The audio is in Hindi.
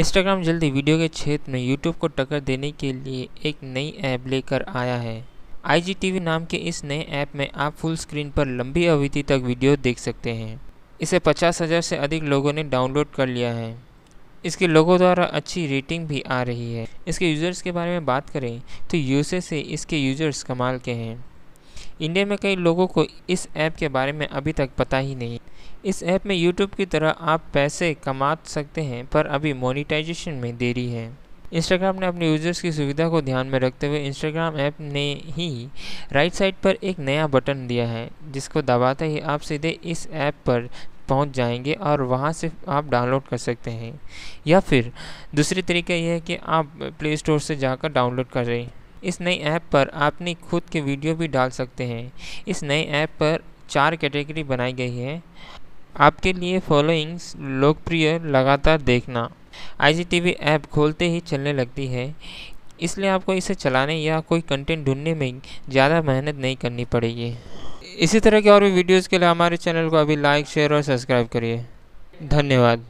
इंस्टाग्राम जल्दी वीडियो के क्षेत्र में यूट्यूब को टक्कर देने के लिए एक नई ऐप लेकर आया है वी नाम के इस नए ऐप में आप फुल स्क्रीन पर लंबी अवधि तक वीडियो देख सकते हैं इसे पचास हज़ार से अधिक लोगों ने डाउनलोड कर लिया है इसके लोगों द्वारा अच्छी रेटिंग भी आ रही है इसके यूज़र्स के बारे में बात करें तो यूसे से इसके यूज़र्स कमाल के हैं इंडिया में कई लोगों को इस ऐप के बारे में अभी तक पता ही नहीं इस ऐप में यूट्यूब की तरह आप पैसे कमा सकते हैं पर अभी मोनिटाइजेशन में देरी है इंस्टाग्राम ने अपने यूजर्स की सुविधा को ध्यान में रखते हुए इंस्टाग्राम ऐप ने ही राइट साइड पर एक नया बटन दिया है जिसको दबाते ही आप सीधे इस ऐप पर पहुंच जाएंगे और वहां से आप डाउनलोड कर सकते हैं या फिर दूसरी तरीका यह है कि आप प्ले स्टोर से जाकर डाउनलोड करें इस नई ऐप पर अपनी खुद के वीडियो भी डाल सकते हैं इस नए ऐप पर चार कैटेगरी बनाई गई है आपके लिए फॉलोइंग्स लोकप्रिय लगातार देखना वी ऐप खोलते ही चलने लगती है इसलिए आपको इसे चलाने या कोई कंटेंट ढूंढने में ज़्यादा मेहनत नहीं करनी पड़ेगी इसी तरह के और भी वीडियोज़ के लिए हमारे चैनल को अभी लाइक शेयर और सब्सक्राइब करिए धन्यवाद